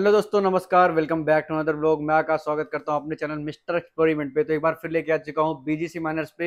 Hello दोस्तों नमस्कार welcome back to another blog मैं आपका स्वागत करता हूं अपने चैनल मिस्टर एक्सपेरिमेंट पे तो एक बार फिर लेके आ चुका हूं बीजीसी माइनर्स पे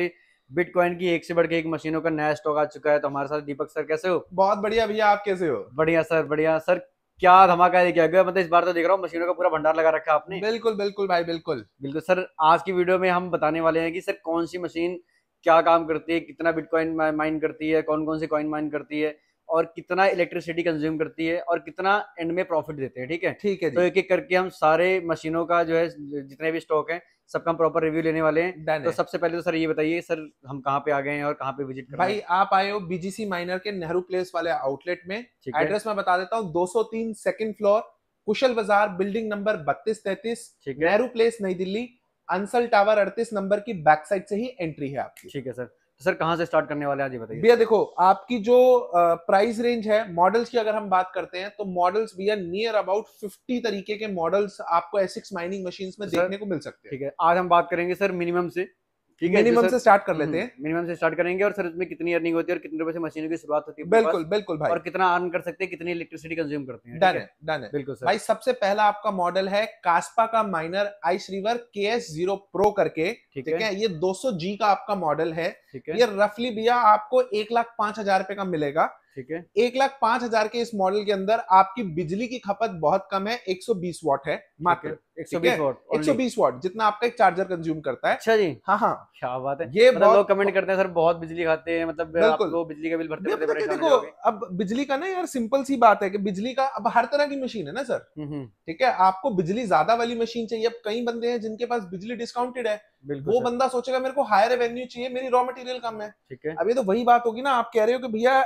बिटकॉइन की एक से बढ़ के एक मशीनों का नया स्टॉक आ चुका है तो हमारे साथ दीपक सर कैसे हो बहुत बढ़िया भैया आप कैसे हो बढ़िया सर बढ़िया सर क्या धमाका है क्या गया मतलब इस बार तो देख रहा हूँ मशीनों का पूरा भंडार लगा रखा आपने बिल्कुल बिल्कुल भाई बिल्कुल बिल्कुल सर आज की वीडियो में हम बताने वाले हैं की सर कौन सी मशीन क्या काम करती है कितना बिटकॉइन माइन करती है कौन कौन सी कॉइन माइन करती है और कितना इलेक्ट्रिसिटी कंज्यूम करती है और कितना एंड में प्रॉफिट देते हैं ठीक है ठीक है तो एक एक करके हम सारे मशीनों का जो है जितने भी स्टॉक है सबका प्रॉपर रिव्यू लेने वाले हैं तो सबसे पहले तो सर ये बताइए सर हम कहाँ पे आ गए हैं और कहाँ पे विजिट कर भाई आप आए हो बीजीसी माइनर के नेहरू प्लेस वाले आउटलेट में एड्रेस मैं बता देता हूँ तीन सेकंड फ्लोर कुशल बाजार बिल्डिंग नंबर बत्तीस तैतीस नेहरू प्लेस नई दिल्ली अंसल टावर अड़तीस नंबर की बैक साइड से ही एंट्री है आपकी ठीक है सर सर कहाँ से स्टार्ट करने वाले आज बताइए भैया देखो आपकी जो प्राइस रेंज है मॉडल्स की अगर हम बात करते हैं तो मॉडल्स भैया नियर अबाउट 50 तरीके के मॉडल्स आपको एसिक्स माइनिंग मशीन में देखने को मिल सकते हैं ठीक है आज हम बात करेंगे सर मिनिमम से मिनिमम से स्टार्ट कर लेते हम्म, हैं मिनिमम से स्टार्ट करेंगे और सर उसमें कितनी अर्निंग होती है और कितने रुपए से मशीनों की शुरुआत होती है बिल्कुल बिल्कुल भाई और कितना अर्न कर सकते हैं कितनी इलेक्ट्रिसिटी कंज्यूम करते हैं डन है डन है बिल्कुल सर भाई सबसे पहला आपका मॉडल है कास्पा का miner ice river K S zero pro करके ठीक है ये सौ जी का आपका मॉडल है ये रफली भैया आपको एक लाख पांच हजार रुपए का मिलेगा ठीक है एक लाख पांच हजार के इस मॉडल के अंदर आपकी बिजली की खपत बहुत कम है 120 वॉट है मात्र 120 वॉट बीस वॉट जितना आपका एक चार्जर कंज्यूम करता है अच्छा जी हाँ हाँ क्या बात है ये मतलब लोग कमेंट करते हैं सर बहुत बिजली खाते हैं मतलब बिल्कुल बिजली का बिल भरते देखो अब बिजली का ना यार सिंपल सी बात है कि बिजली का अब हर तरह की मशीन है ना सर हम्म, हम्म। ठीक है आपको बिजली ज्यादा वाली मशीन चाहिए अब कई बंदे हैं जिनके पास बिजली डिस्काउंटेड है वो बंदा सोचेगा मेरे को हायर रेवेन्यू चाहिए मेरी रॉ मटेरियल कम है ठीक है अभी तो वही बात होगी ना आप कह रहे हो कि भैया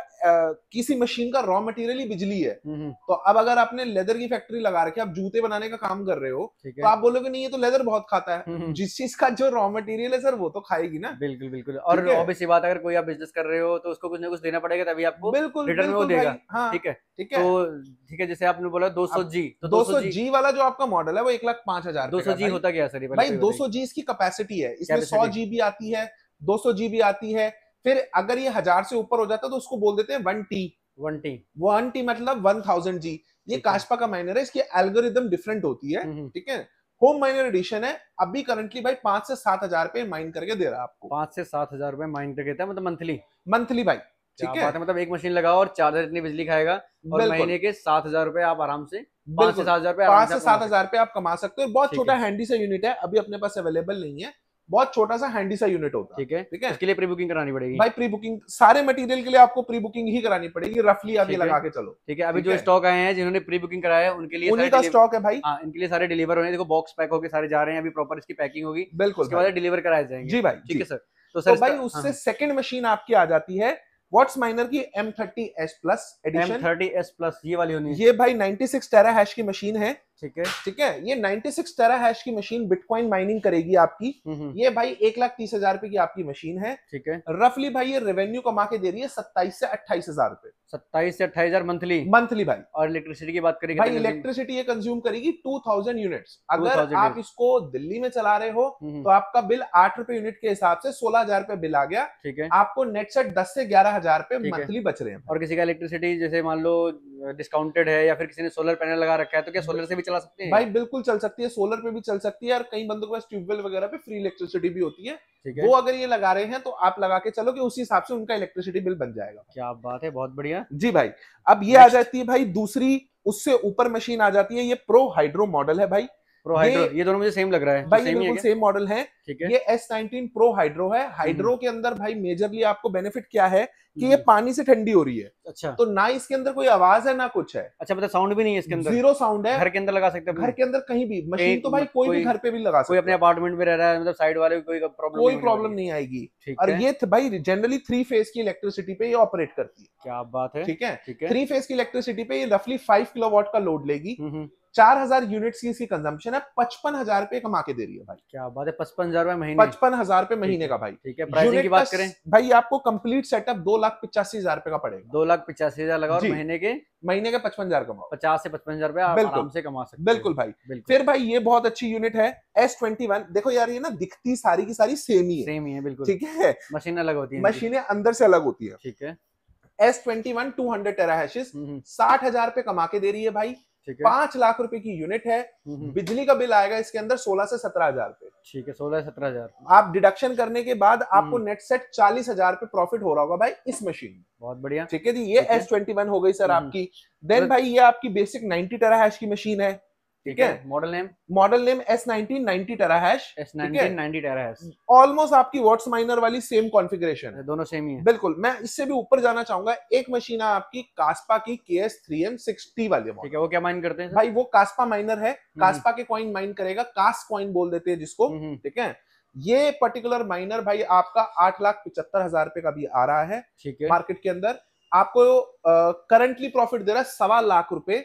किसी मशीन का रॉ मटेरियल ही बिजली है हम्म, हम्म। तो अब अगर आपने लेदर की फैक्ट्री लगा रखी आप जूते बनाने का काम कर रहे हो तो आप बोलोगे नहीं ये तो लेदर बहुत खाता है हम्म, जिस चीज का जो रॉ मटेरियल है सर वो तो खाएगी ना बिल्कुल बिल्कुल और ऑब्वियसली बात अगर कोई आप बिजनेस कर रहे हो तो उसको कुछ ना कुछ देना पड़ेगा तभी आपको बिल्कुल रिटर्न में वो देगा हाँ, ठीक है ठीक है तो ठीक है जैसे आपने बोला तो सौ जी तो सौ जी वाला जो आपका मॉडल है वो एक लाख पांच हजार सौ जी होता गया सर भाई सौ जी इसकी कैपेसिटी कैपेसिटी है इसमें सौ जीबी आती है दो सौ जीबी आती है फिर अगर ये हजार से ऊपर हो जाता है तो उसको बोल देते हैं one T one T one T मतलब वन थाउजेंड जी ये काशपा का माइनर है इसकी एल्गोरिदम डिफरेंट होती है ठीक है होम माइनर एडिशन है अभी करंटली भाई पांच से सात हजार रुपए माइन करके दे रहा है आपको पांच से सात हजार रुपए माइन करके देता है मतलब मंथली मंथली भाई ठीक है मतलब एक मशीन लगाओ और चार्जर इतनी बिजली खाएगा और महीने के सात हजार रुपए आप आराम से पांच से सात हजार रुपए पांच से सात हजार रुपए आप कमा सकते हो बहुत छोटा हैंडी सा यूनिट है अभी अपने पास अवेलेबल नहीं है बहुत छोटा सा हैंडी सा यूनिट होता है ठीक है ठीक है इसके लिए प्री बुकिंग करानी पड़ेगी भाई प्री बुकिंग सारे मटेरियल के लिए आपको प्री बुकिंग ही करानी पड़ेगी रफली आप ये लगा के चलो ठीक है अभी जो स्टॉक आए हैं जिन्होंने प्री बुकिंग कराया है उनके लिए उन्हीं का स्टॉक है भाई आ, हाँ, इनके लिए सारे डिलीवर होने देखो बॉक्स पैक होकर सारे जा रहे हैं अभी प्रॉपर इसकी पैकिंग होगी बिल्कुल डिलीवर कराए जाएंगे जी भाई ठीक है तो सर तो सर भाई उससे सेकंड हाँ। मशीन आपकी आ जाती है वॉट्स माइनर की M30s plus addition M30s plus ये वाली होनी ये भाई 96 टेरा हैश की मशीन है ठीक है ठीक है ये 96 टेरा हैश की मशीन बिटकॉइन माइनिंग करेगी आपकी हम्म, हम्म। ये भाई एक लाख तीस हजार रुपए की आपकी मशीन है ठीक है रफली भाई ये रेवेन्यू कमा के दे रही है सत्ताईस से अट्ठाईस हजार रुपए सत्ताईस से अट्ठाईस हजार मंथली मंथली भाई और इलेक्ट्रिसिटी की बात करेंगे तो भाई इलेक्ट्रिसिटी ये कंज्यूम करेगी टू थाउजेंड यूनिट अगर आप इसको दिल्ली में चला रहे हो हम्म, तो आपका बिल आठ रुपए यूनिट के हिसाब से सोलह हजार रुपए बिल आ गया ठीक है आपको नेट सेट दस से ग्यारह हजार रुपए मंथली बच रहे हैं और किसी का इलेक्ट्रिसिटी जैसे मान लो डिस्काउंटेड है या फिर किसी ने सोलर पैनल लगा रखा है तो क्या सोलर से भी चला सकते हैं भाई बिल्कुल चल सकती है सोलर पे भी चल सकती है और कई बंदों के पास ट्यूबवेल वगैरह पे फ्री इलेक्ट्रिसिटी भी होती है वो अगर ये लगा रहे हैं तो आप लगा के चलो कि उसी हिसाब से उनका इलेक्ट्रिसिटी बिल बन जाएगा क्या बात है बहुत बढ़िया जी भाई अब ये आ जाती है भाई दूसरी उससे ऊपर मशीन आ जाती है ये प्रो हाइड्रो मॉडल है भाई प्रो हाइड्रो ये, दोनों मुझे सेम लग रहा है तो भाई सेम बिल्कुल सेम मॉडल है ये एस नाइनटीन प्रो हाइड्रो है हाइड्रो हम्म। के अंदर भाई मेजरली आपको बेनिफिट क्या है कि ये हम्म। पानी से ठंडी हो रही है अच्छा तो ना इसके अंदर कोई आवाज है ना कुछ है अच्छा मतलब साउंड भी नहीं है इसके अंदर जीरो साउंड है घर के अंदर लगा सकते हैं घर के अंदर कहीं भी मशीन तो भाई कोई भी घर पे भी लगा सकते कोई अपने अपार्टमेंट में रह रहा है मतलब साइड वाले कोई प्रॉब्लम कोई प्रॉब्लम नहीं आएगी और ये भाई जनरली थ्री फेज की इलेक्ट्रिसिटी पे ये ऑपरेट करती है क्या बात है ठीक है थ्री फेज की इलेक्ट्रिसिटी पे ये रफली फाइव किलो का लोड लेगी हम्म, चार हजार यूनिट्स की इसकी कंजम्पशन है पचपन हजार रुपए कमा के दे रही है भाई क्या बात है पचपन हजार महीने पचपन हजार रुपए महीने का भाई ठीक है प्राइसिंग की बात करें भाई आपको कंप्लीट सेटअप दो लाख पिचासी हजार रुपए का पड़ेगा दो लाख पिचासी हजार लगा महीने के महीने के पचपन हजार कमाओ पचास से पचपन हजार रुपए आराम से कमा सकते बिल्कुल भाई फिर भाई ये बहुत अच्छी यूनिट है एस ट्वेंटी वन देखो यार ये ना दिखती सारी की सारी सेम ही है सेम ही है बिल्कुल ठीक है मशीन अलग होती है मशीनें अंदर से अलग होती है ठीक है S twenty one two hundred tera hashes साठ हजार रुपए कमा के दे रही है भाई पांच लाख रुपए की यूनिट है हम्म, हम्म। बिजली का बिल आएगा इसके अंदर सोलह से सत्रह हजार रुपए ठीक है सोलह सत्रह हजार आप डिडक्शन करने के बाद आपको नेट हम्म। सेट चालीस हजार पे प्रॉफिट हो रहा होगा भाई इस मशीन में बहुत बढ़िया ठीक है जी ये एस ट्वेंटी वन हो गई सर आपकी देन भाई ये आपकी बेसिक नाइनटी टेरा हैश की मशीन है ठीक है model name model name S nineteen ninety terahash S nineteen ninety almost आपकी वॉट्स माइनर वाली सेम कॉन्फ़िगरेशन है दोनों सेम ही है बिल्कुल मैं इससे भी ऊपर जाना चाहूंगा एक मशीन है आपकी कास्पा की के एस थ्री एम सिक्सटी वाली ठीक है वो क्या माइन करते हैं भाई वो कास्पा माइनर है कास्पा हम्म। के कॉइन माइन करेगा कास्ट कॉइन बोल देते हैं जिसको हम्म, हम्म। ठीक है ये पर्टिकुलर माइनर भाई आपका आठ लाख पिछहत्तर हजार रुपए का भी आ रहा है ठीक है मार्केट के अंदर आपको करंटली प्रॉफिट दे रहा है सवा लाख रुपए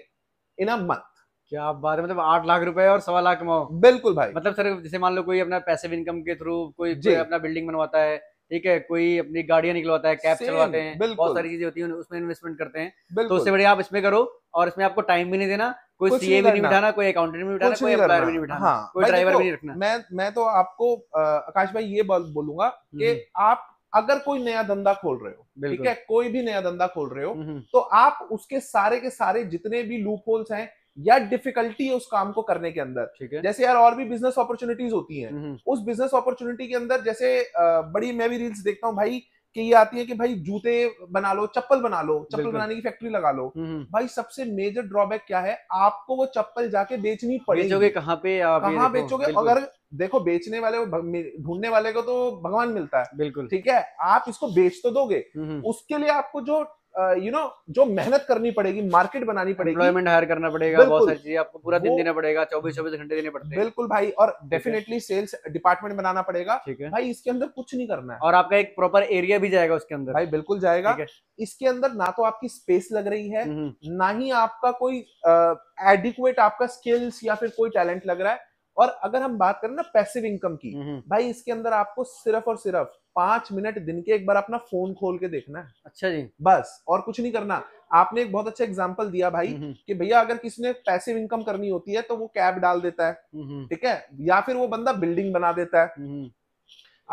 इन अ मंथ क्या बात है मतलब आठ लाख रुपए और सवा लाख कमाओ बिल्कुल भाई मतलब सर जैसे मान लो कोई अपना पैसे इनकम के थ्रू कोई, अपना बिल्डिंग बनवाता है ठीक है कोई अपनी गाड़ियां निकलवाता है कैब चलवाते हैं बहुत सारी चीजें होती है उसमें इन्वेस्टमेंट करते हैं तो उससे बढ़िया आप इसमें करो और इसमें आपको टाइम भी नहीं देना कोई सीए भी नहीं बिठाना कोई अकाउंटेंट भी बिठाना कोई एम्प्लॉयर भी नहीं बिठाना हाँ। कोई ड्राइवर भी नहीं रखना मैं मैं तो आपको आकाश भाई ये बोलूंगा हम्म। कि आप अगर कोई नया धंधा खोल रहे हो ठीक है कोई भी नया धंधा खोल रहे हो हम्म। तो आप उसके सारे के सारे जितने भी लूप होल्स हैं या डिफिकल्टी है उस काम को करने के अंदर ठीक है जैसे यार और भी बिजनेस अपॉर्चुनिटीज होती हैं हम्म, हम्म। उस बिजनेस अपॉर्चुनिटी के अंदर जैसे बड़ी मैं भी रील्स देखता हूँ भाई कि ये आती है कि भाई जूते बना लो चप्पल बना लो चप्पल बनाने की फैक्ट्री लगा लो हम्म, भाई सबसे मेजर ड्रॉबैक क्या है आपको वो चप्पल जाके बेचनी पड़ेगी कहाँ पे कहाँ बेचोगे अगर देखो बेचने वाले ढूंढने वाले को तो भगवान मिलता है बिल्कुल ठीक है आप इसको बेच तो दोगे उसके लिए आपको जो यू नो जो मेहनत करनी पड़ेगी मार्केट बनानी पड़ेगी एम्प्लॉयमेंट हायर करना पड़ेगा बहुत सारी चीजें आपको पूरा दिन देना पड़ेगा चौबीस चौबीस घंटे देने पड़ते हैं बिल्कुल भाई और डेफिनेटली सेल्स डिपार्टमेंट बनाना पड़ेगा ठीक है भाई इसके अंदर कुछ नहीं करना है और आपका एक प्रॉपर एरिया भी जाएगा उसके अंदर भाई बिल्कुल जाएगा इसके अंदर ना तो आपकी स्पेस लग रही है हम्म, हम्म। ना ही आपका कोई एडिकुएट आपका स्किल्स या फिर कोई टैलेंट लग रहा है और अगर हम बात करें ना पैसिव इनकम की हम्म, भाई इसके अंदर आपको सिर्फ और सिर्फ पांच मिनट दिन के एक बार अपना फोन खोल के देखना है अच्छा जी बस और कुछ नहीं करना आपने एक बहुत अच्छा एग्जाम्पल दिया भाई हम्म, हम्म। कि भैया अगर किसी ने पैसिव इनकम करनी होती है तो वो कैब डाल देता है हम्म, ठीक है या फिर वो बंदा बिल्डिंग बना देता है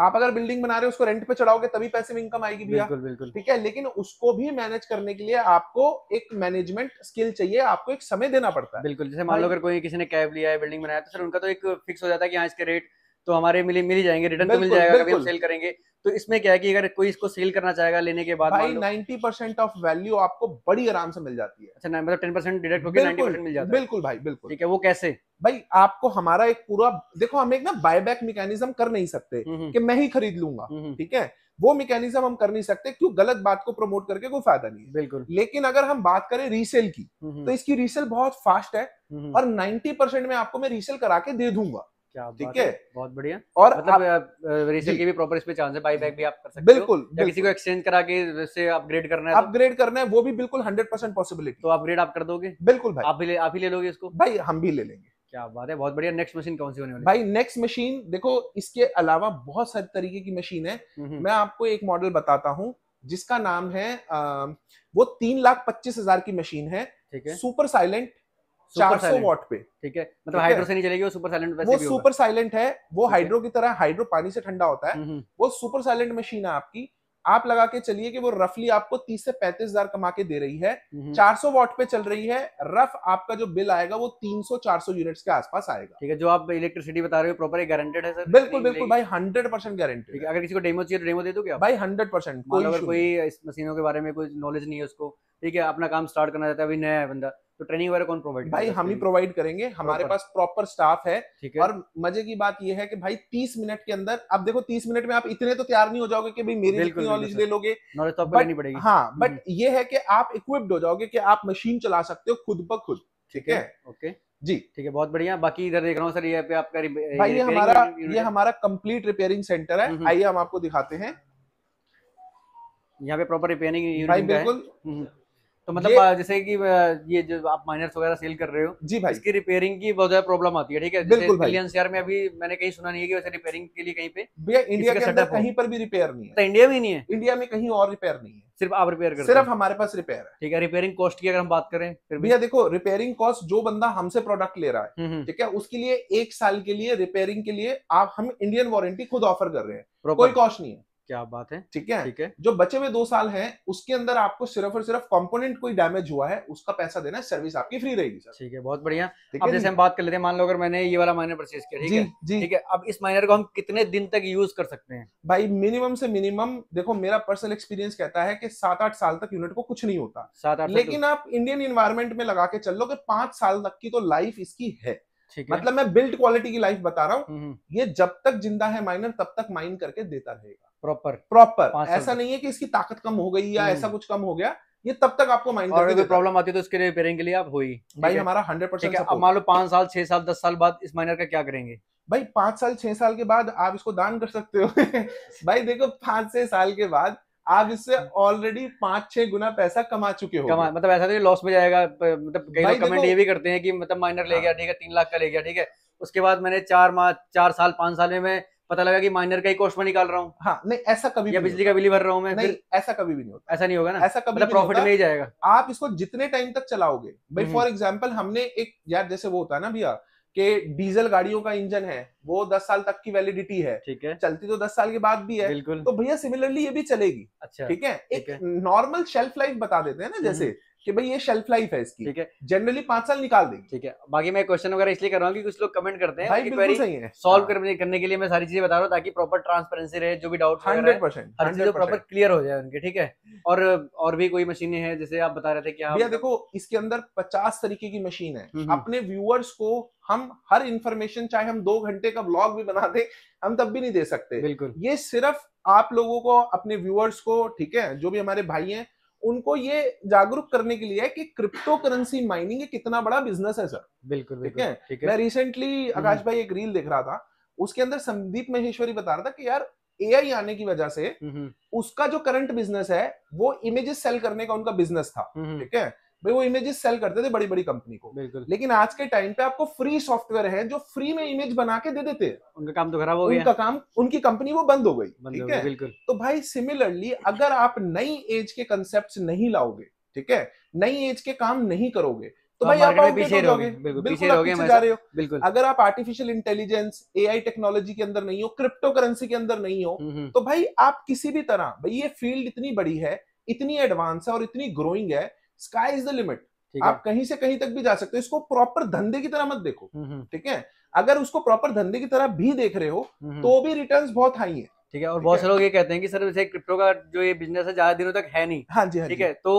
आप अगर बिल्डिंग बना रहे हो उसको रेंट पे चढ़ाओगे तभी पैसे में इनकम आएगी भैया बिल्कुल बिल्कुल ठीक है लेकिन उसको भी मैनेज करने के लिए आपको एक मैनेजमेंट स्किल चाहिए आपको एक समय देना पड़ता है बिल्कुल जैसे मान लो अगर कोई किसी ने कैब लिया है बिल्डिंग बनाया तो सर उनका तो एक फिक्स हो जाता है कि हाँ, इसके रेट तो हमारे मिली मिल जाएंगे रिटर्न तो मिल जाएगा कभी हम सेल करेंगे तो इसमें क्या है कि अगर कोई इसको सेल करना चाहेगा लेने के बाद भाई 90 परसेंट ऑफ वैल्यू आपको बड़ी आराम से मिल जाती है अच्छा मतलब 10 परसेंट डिडक्ट होकर 90 परसेंट मिल जाता है बिल्कुल भाई बिल्कुल ठीक है वो कैसे भाई आपको हमारा एक पूरा देखो हम एक ना बायबैक मैकेनिज्म कर नहीं सकते हम्म, हम्म। कि मैं ही खरीद लूंगा हम्म, ठीक है वो मैकेनिज्म हम कर नहीं सकते क्यों गलत बात को प्रमोट करके कोई फायदा नहीं है बिल्कुल लेकिन अगर हम बात करें रीसेल की तो इसकी रीसेल बहुत फास्ट है और 90 परसेंट में आपको मैं रीसेल करा के दे दूंगा ठीक है बहुत बढ़िया और मतलब आप, के भी प्रॉपर इस पे चांस है बाई बैक भी आप कर सकते बिल्कुल, हो बिल्कुल किसी को एक्सचेंज करा के से अपग्रेड करना है अपग्रेड तो, करना है वो भी बिल्कुल हंड्रेड परसेंट पॉसिबिलिटी तो अपग्रेड आप कर दोगे बिल्कुल भाई आप भी ले आप ही ले लोगे इसको भाई हम भी ले लेंगे क्या बात है बहुत बढ़िया नेक्स्ट मशीन कौन सी होने वाली भाई नेक्स्ट मशीन देखो इसके अलावा बहुत सारे तरीके की मशीन है हम्म, हम्म। मैं आपको एक मॉडल बताता हूँ जिसका नाम है वो तीन लाख पच्चीस हजार की मशीन है ठीक है सुपर साइलेंट चार सौ वॉट पे ठीक है मतलब हाइड्रो से नहीं चलेगी वो सुपर साइलेंट वो सुपर साइलेंट है वो हाइड्रो की तरह हाइड्रो पानी से ठंडा होता है हम्म, हम्म। वो सुपर साइलेंट मशीन है आपकी आप लगा के चलिए कि वो रफली आपको 30 से पैंतीस हजार कमा के दे रही है 400 हम्म, वॉट पे चल रही है रफ आपका जो बिल आएगा वो 300-400 यूनिट्स के आसपास आएगा ठीक है जो आप इलेक्ट्रिसिटी बता रहे हो प्रॉपर गारंटेड है सर बिल्कुल बिल्कुल भाई 100 परसेंट गारंटेड अगर किसी को डेमो चाहिए तो डेमो दे दो क्या भाई हंड्रेड परसेंट कोई इस मशीनों के बारे में कोई नॉलेज नहीं है उसको ठीक है अपना काम स्टार्ट करना चाहता है अभी नया है बंदा तो ट्रेनिंग वगैरह कौन प्रोवाइड भाई हम ही प्रोवाइड करेंगे हमारे पास प्रॉपर स्टाफ है और मजे की बात यह है कि भाई तीस मिनट के अंदर अब देखो तीस मिनट में आप इतने तो तैयार नहीं हो जाओगे कि भाई मेरी नॉलेज ले लोगे नॉलेज तो आपको पड़ेगी हाँ बट हम्म। ये है कि आप इक्विप्ड हो जाओगे कि आप मशीन चला सकते हो खुद ब खुद ठीक है ओके हम्म, जी ठीक है बहुत बढ़िया बाकी इधर देख रहा हूँ सर ये पे आपका भाई ये हमारा ये हमारा कंप्लीट रिपेयरिंग सेंटर है हम्म, आइए हम आपको दिखाते हैं यहाँ पे प्रॉपर रिपेयरिंग भाई बिल्कुल तो मतलब जैसे कि ये जो आप माइनर्स वगैरह सेल कर रहे हो जी भाई इसकी रिपेयरिंग की बहुत ज्यादा प्रॉब्लम आती है ठीक है बिल्कुल भाई में अभी मैंने कहीं सुना नहीं है कि वैसे रिपेयरिंग के लिए कहीं पे भैया इंडिया के अंदर कहीं पर भी रिपेयर नहीं है इंडिया तो में नहीं है इंडिया में कहीं और रिपेयर नहीं है सिर्फ आप रिपेयर कर सिर्फ हमारे पास रिपेयर है ठीक है रिपेयरिंग कॉस्ट की अगर हम बात करें फिर भैया देखो रिपेयरिंग कॉस्ट जो बंदा हमसे प्रोडक्ट ले रहा है हम्म, हम्म। ठीक है उसके लिए एक साल के लिए रिपेयरिंग के लिए आप हम इंडियन वारंटी खुद ऑफर कर रहे हैं कोई कॉस्ट नहीं है क्या बात है ठीक है ठीक है जो बचे हुए दो साल है उसके अंदर आपको सिर्फ और सिर्फ कंपोनेंट कोई डैमेज हुआ है उसका पैसा देना सर्विस आपकी फ्री रहेगी सर ठीक है बहुत बढ़िया अब जैसे हम बात कर लेते हैं मान लो अगर मैंने ये वाला माइनर परचेज किया ठीक है ठीक है अब इस माइनर को हम कितने दिन तक यूज कर सकते हैं भाई मिनिमम से मिनिमम देखो मेरा पर्सनल एक्सपीरियंस कहता है कि सात आठ साल तक यूनिट को कुछ नहीं होता सात आठ लेकिन तो- आप इंडियन इन्वायरमेंट में लगा के चल लो कि पांच साल तक की तो लाइफ इसकी है मतलब मैं बिल्ड क्वालिटी की लाइफ बता रहा हूँ हम्म, हम्म। ये जब तक जिंदा है माइनर तब तक माइन करके देता रहेगा प्रॉपर प्रॉपर ऐसा नहीं है कि इसकी ताकत कम हो गई या ऐसा हम्म। कुछ कम हो गया ये तब तक आपको माइंड और प्रॉब्लम आती है तो इसके रिपेयरिंग के लिए आप हुई भाई हमारा हंड्रेड परसेंट मान लो पांच साल छह साल दस साल बाद इस माइनर का क्या करेंगे भाई पांच साल छह साल के बाद आप इसको दान कर सकते हो भाई देखो पांच छह साल के बाद आप इससे ऑलरेडी पांच छह गुना पैसा कमा चुके हो कमा मतलब ऐसा नहीं तो लॉस में जाएगा मतलब कई लोग कमेंट ये भी करते हैं कि मतलब माइनर ले गया हाँ। ठीक है तीन लाख का ले गया ठीक है उसके बाद मैंने चार माह चार साल पांच साल में मैं पता लगा कि माइनर का ही कॉस्ट में निकाल रहा हूँ हाँ नहीं ऐसा कभी या बिजली का बिल भर रहा हूँ मैं नहीं ऐसा कभी भी नहीं होता ऐसा नहीं होगा ना ऐसा कभी प्रॉफिट मतलब में ही जाएगा आप इसको जितने टाइम तक चलाओगे भाई फॉर एग्जाम्पल हम्म। हमने एक यार जैसे वो होता है ना भैया के डीजल गाड़ियों का इंजन है वो दस साल तक की वैलिडिटी है ठीक है चलती तो दस साल के बाद भी है बिल्कुल तो भैया सिमिलरली ये भी चलेगी अच्छा ठीक है एक नॉर्मल शेल्फ लाइफ बता देते हैं ना हम्म। जैसे कि भाई ये शेल्फ लाइफ है इसकी ठीक है जनरली पांच साल निकाल देंगे ठीक है बाकी मैं क्वेश्चन वगैरह इसलिए कर रहा हूँ कि कुछ लोग कमेंट करते हैं सॉल्व हाँ। करने के लिए मैं सारी चीजें बता रहा हूँ ताकि प्रॉपर ट्रांसपेरेंसी रहे जो भी डाउट हंड्रेड परसेंट हर चीज प्रॉपर क्लियर हो जाए उनके ठीक है और और भी कोई मशीनें हैं जैसे आप बता रहे थे कि भैया देखो इसके अंदर पचास तरीके की मशीन है हम्म, हम्म। अपने व्यूअर्स को हम हर इंफॉर्मेशन चाहे हम दो घंटे का ब्लॉग भी बना दे हम तब भी नहीं दे सकते बिल्कुल ये सिर्फ आप लोगों को अपने व्यूअर्स को ठीक है जो भी हमारे भाई हैं उनको ये जागरूक करने के लिए है कि क्रिप्टो करेंसी माइनिंग कितना बड़ा बिजनेस है सर बिल्कुल ठीक है ठीक है मैं रिसेंटली हम्म। आकाश भाई एक रील देख रहा था उसके अंदर संदीप महेश्वरी बता रहा था कि यार एआई आने की वजह से हम्म, हम्म। उसका जो करंट बिजनेस है वो इमेजेस सेल करने का उनका बिजनेस था ठीक है भाई वो इमेजेस सेल करते थे बड़ी बड़ी कंपनी को लेकिन आज के टाइम पे आपको फ्री सॉफ्टवेयर है जो फ्री में इमेज बना के दे देते हैं उनका काम तो खराब हो गया उनका काम उनकी कंपनी वो बंद हो गई ठीक है बिल्कुल तो भाई सिमिलरली अगर आप नई एज के कंसेप्ट नहीं लाओगे ठीक है नई एज के काम नहीं करोगे तो, तो भाई आप पीछे रहोगे बिल्कुल पीछे जा रहे हो बिल्कुल अगर आप आर्टिफिशियल इंटेलिजेंस एआई टेक्नोलॉजी के अंदर नहीं हो क्रिप्टो करेंसी के अंदर नहीं हो हम्म, हम्म। तो भाई आप किसी भी तरह भाई ये फील्ड इतनी बड़ी है इतनी एडवांस है और इतनी ग्रोइंग है स्काई इज द लिमिट आप कहीं से कहीं तक भी जा सकते हो इसको प्रॉपर धंधे की तरह मत देखो हम्म, हम्म। ठीक है अगर उसको प्रॉपर धंधे की तरह भी देख रहे हो हम्म, तो भी रिटर्न बहुत हाई है ठीक है और बहुत से लोग ये कहते हैं कि सर जैसे क्रिप्टो का जो ये बिजनेस है ज्यादा दिनों तक है नहीं हाँ जी हाँ ठीक है तो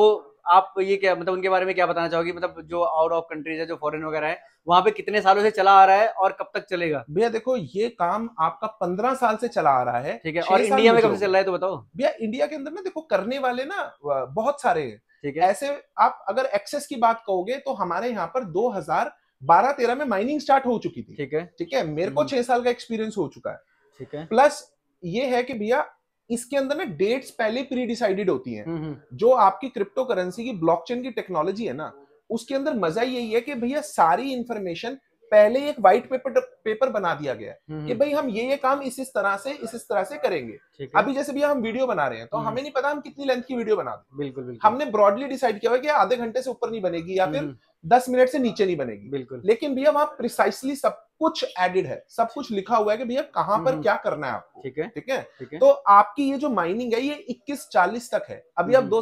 आप ये क्या मतलब उनके बारे में क्या बताना चाहोगे मतलब जो आउट ऑफ कंट्रीज है जो फॉरेन वगैरह है वहां पे कितने सालों से चला आ रहा है और कब तक चलेगा भैया देखो ये काम आपका पंद्रह साल से चला आ रहा है ठीक है और इंडिया में कब से चल रहा है तो बताओ भैया इंडिया के अंदर ना देखो करने वाले ना बहुत सारे हैं ठीक है ऐसे आप अगर एक्सेस की बात कहोगे तो हमारे यहाँ पर दो हजार बारह तेरह में माइनिंग स्टार्ट हो चुकी थी ठीक है ठीक है मेरे को हम्म। छह साल का एक्सपीरियंस हो चुका है ठीक है प्लस ये है कि भैया इसके अंदर ना डेट्स पहले प्री डिसाइडेड होती हैं हम्म, हम्म। जो आपकी क्रिप्टो करेंसी की ब्लॉकचेन की टेक्नोलॉजी है ना उसके अंदर मजा यही है कि भैया सारी इंफॉर्मेशन पहले एक व्हाइट पेपर पेपर बना दिया गया हम्म, हम्म। कि भाई हम ये ये काम इस इस तरह से इस इस तरह से करेंगे अभी जैसे भी हम वीडियो बना रहे हैं तो हम्म। हमें नहीं पता हम कितनी लेंथ की वीडियो बना बिल्कुल, बिल्कुल हमने ब्रॉडली डिसाइड किया हुआ कि आधे घंटे से ऊपर नहीं बनेगी या फिर दस मिनट से नीचे नहीं बनेगी बिल्कुल लेकिन भैया वहां प्रिसाइसली सब कुछ एडिड है सब कुछ लिखा हुआ है कि भैया कहाँ पर क्या करना है आपको ठीक है ठीक है तो आपकी ये जो माइनिंग है ये इक्कीस चालीस तक है अभी आप दो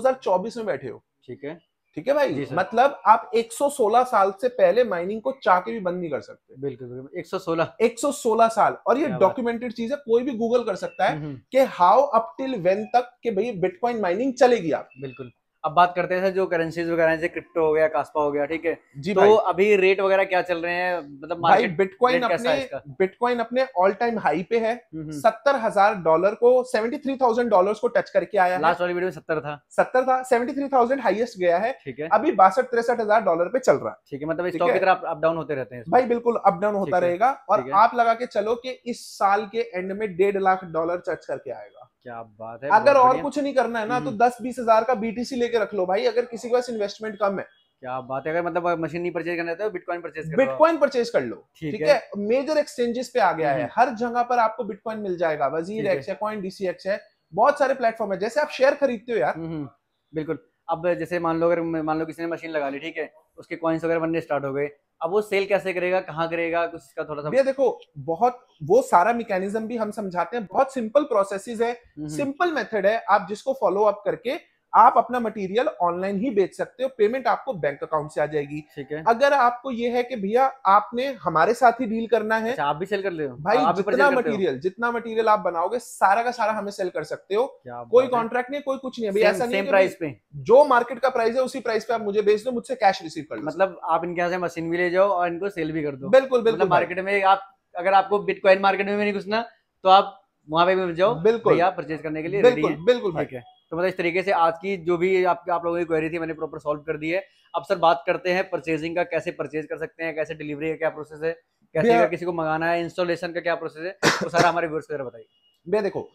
में बैठे हो ठीक है ठीक है भाई मतलब आप 116 साल से पहले माइनिंग को चाह के भी बंद नहीं कर सकते बिल्कुल बिल्कुल 116 116 साल और ये डॉक्यूमेंटेड चीज है कोई भी गूगल कर सकता है हम्म, हम्म। कि हाउ अप टिल वेन तक के भाई बिटकॉइन माइनिंग चलेगी आप बिल्कुल अब बात करते हैं जो करेंसीज वगैरह जैसे क्रिप्टो हो गया कास्पा हो गया ठीक है जी तो अभी रेट वगैरह क्या चल रहे हैं मतलब भाई बिटकॉइन अपने बिटकॉइन अपने ऑल टाइम हाई पे है हम्म, हम्म। सत्तर हजार डॉलर को सेवेंटी थ्री थाउजेंड डॉलर को टच करके आया लास्ट वाली वीडियो में सत्तर था सत्तर था सेवेंटी थ्री थाउजेंड हाइएस्ट गया है ठीक है अभी बासठ तिरसठ हजार डॉलर पे चल रहा है ठीक है मतलब स्टॉक की तरफ अप डाउन होते रहते हैं भाई बिल्कुल अप डाउन होता रहेगा और आप लगा के चलो कि इस साल के एंड में डेढ़ लाख डॉलर टच करके आएगा क्या बात है अगर और कुछ नहीं करना है ना तो हम्म। दस बीस हजार का बीटीसी लेके रख लो भाई अगर किसी के पास इन्वेस्टमेंट कम है क्या बात है अगर मतलब मशीन नहीं परचेज करना है बिटकॉइन परचेज बिटकॉइन परचेज कर लो ठीक है मेजर एक्सचेंजेस पे आ गया है हम्म। हर जगह पर आपको बिटकॉइन मिल जाएगा वजीर एक्स है कॉइन एक्स है बहुत सारे प्लेटफॉर्म है जैसे आप शेयर खरीदते हो यार हम्म, बिल्कुल अब जैसे मान लो अगर मान लो किसी ने मशीन लगा ली ठीक है उसके कॉइन्स वगैरह बनने स्टार्ट हो गए अब वो सेल कैसे करेगा कहाँ करेगा उसका थोड़ा सा भैया देखो बहुत वो सारा मैकेनिज्म भी हम समझाते हैं बहुत सिंपल प्रोसेसेस है सिंपल मेथड है आप जिसको फॉलो अप करके आप अपना मटेरियल ऑनलाइन ही बेच सकते हो पेमेंट आपको बैंक अकाउंट से आ जाएगी ठीक है अगर आपको ये है कि भैया आपने हमारे साथ ही डील करना है अच्छा, आप भी सेल कर ले भाई आप जितना मटेरियल जितना मटेरियल आप बनाओगे सारा का सारा हमें सेल कर सकते हो कोई कॉन्ट्रैक्ट नहीं कोई कुछ नहीं है ऐसा नहीं प्राइस पे जो मार्केट का प्राइस है उसी प्राइस पे आप मुझे बेच दो मुझसे कैश रिसीव कर मतलब आप इनके यहाँ से मशीन भी ले जाओ और इनको सेल भी कर दो बिल्कुल बिल्कुल मार्केट मतलब में आप अगर आपको बिटकॉइन मार्केट में नहीं घुसना तो आप वहां पे भी जाओ बिल्कुल आप परचेज करने के लिए बिल्कुल बिल्कुल ठीक है तो मतलब इस तरीके से आज की जो भी आप, आप लोगों की क्वेरी थी मैंने प्रॉपर सॉल्व कर दी है अब सर बात करते हैं परचेजिंग का कैसे परचेज कर सकते हैं कैसे डिलीवरी का क्या प्रोसेस है कैसे अगर किसी को मंगाना है इंस्टॉलेशन का क्या प्रोसेस है तो सारा हमारे व्यूअर्स को बताइए भैया देखो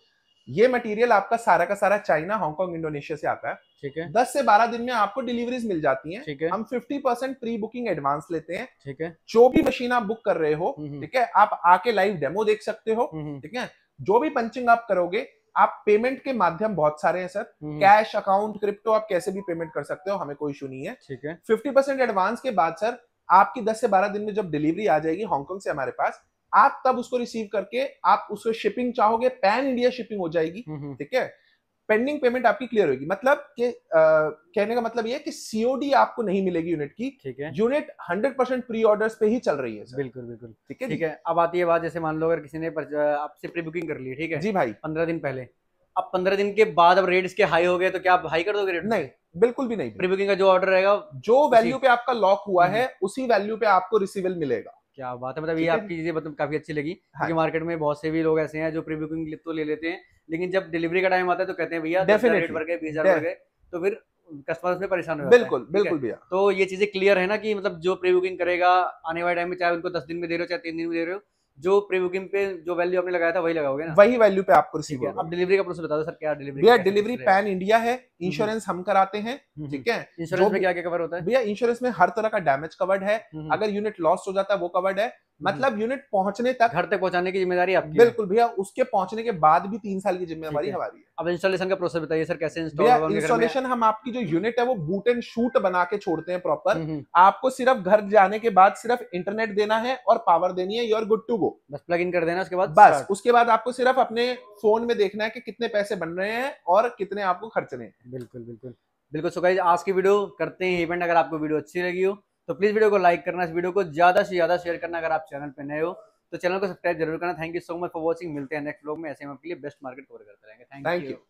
ये मटेरियल आपका सारा का सारा चाइना हांगकांग इंडोनेशिया से आता है ठीक है दस से बारह दिन में आपको डिलीवरीज मिल जाती हैं ठीक है हम fifty percent pre booking advance लेते हैं ठीक है जो भी मशीन आप बुक कर रहे हो हम्म, हम्म। ठीक है आप आके लाइव डेमो देख सकते हो हम्म, ठीक है जो भी पंचिंग आप करोगे आप पेमेंट के माध्यम बहुत सारे हैं सर कैश अकाउंट क्रिप्टो आप कैसे भी पेमेंट कर सकते हो हमें कोई इशू नहीं है ठीक है फिफ्टी परसेंट एडवांस के बाद सर आपकी दस से बारह दिन में जब डिलीवरी आ जाएगी हांगकांग से हमारे पास आप तब उसको रिसीव करके आप उसको शिपिंग चाहोगे पैन इंडिया शिपिंग हो जाएगी हम्म, हम्म। ठीक है पेंडिंग पेमेंट आपकी क्लियर होगी मतलब कि कहने का मतलब ये कि सीओडी आपको नहीं मिलेगी यूनिट की ठीक है यूनिट 100 परसेंट प्री ऑर्डर पे ही चल रही है बिल्कुल बिल्कुल ठीक है ठीक है अब आती है बात जैसे मान लो अगर किसी ने आपसे प्री बुकिंग कर ली ठीक है जी भाई पंद्रह दिन पहले अब पंद्रह दिन के बाद अब रेट इसके हाई हो गए तो क्या आप हाई कर दोगे रेट नहीं बिल्कुल भी नहीं प्री बुकिंग का जो ऑर्डर रहेगा जो वैल्यू पे आपका लॉक हुआ है हम्म। उसी वैल्यू पे आपको रिसीवल मिलेगा क्या बात है मतलब ये आपकी चीजें मतलब काफी अच्छी लगी क्योंकि मार्केट हाँ। में बहुत से भी लोग ऐसे हैं जो प्री बुकिंग तो ले लेते हैं लेकिन जब डिलीवरी का टाइम आता है तो कहते हैं भैया बीस हजार तो फिर कस्टमर्स में परेशान हो बिल्कुल बिल्कुल भैया तो ये चीजें क्लियर है ना कि मतलब जो प्री बुकिंग करेगा आने वाले टाइम में चाहे उनको दस दिन में दे रहे हो चाहे तीन दिन में दे रहे हो जो प्री पे जो वैल्यू आपने लगाया था वही लगाओगे ना वही वैल्यू पे आपको रिसीव होगा अब डिलीवरी का प्रोसेस बता दो सर क्या डिलीवरी भैया डिलीवरी पैन इंडिया है इंश्योरेंस हम्म, हम्म। हम कराते हैं हम्म, ठीक है इंश्योरेंस में क्या क्या कवर होता है भैया इंश्योरेंस में हर तरह का डैमेज कवर्ड है अगर यूनिट लॉस हो जाता है वो कवर्ड है हम्म। मतलब यूनिट पहुंचने तक घर तक पहुंचाने की जिम्मेदारी आपकी बिल्कुल भैया उसके पहुंचने के बाद भी तीन साल की जिम्मेदारी हमारी है अब इंस्टॉलेशन का प्रोसेस बताइए सर कैसे इंस्टॉल इंस्टॉलेशन हम आपकी जो यूनिट है वो बूट एंड शूट बना के छोड़ते हैं प्रॉपर हम्म, हम्म। आपको सिर्फ घर जाने के बाद सिर्फ इंटरनेट देना है और पावर देनी है योर गुड टू गो बस प्लग इन कर देना उसके बाद बस उसके बाद आपको सिर्फ अपने फोन में देखना है की कितने पैसे बन रहे हैं और कितने आपको खर्चने हैं बिल्कुल बिल्कुल बिल्कुल सुखाई आज की वीडियो करते हैं इवेंट अगर आपको वीडियो अच्छी लगी हो तो प्लीज़ वीडियो को लाइक करना इस वीडियो को ज़्यादा से ज़्यादा शेयर करना अगर आप चैनल पर नए हो तो चैनल को सब्सक्राइब जरूर करना thank you so much for watching मिलते हैं नेक्स्ट ब्लॉग में ऐसे हम आपके लिए बेस्ट मार्केट कवर करते रहेंगे थैंक यू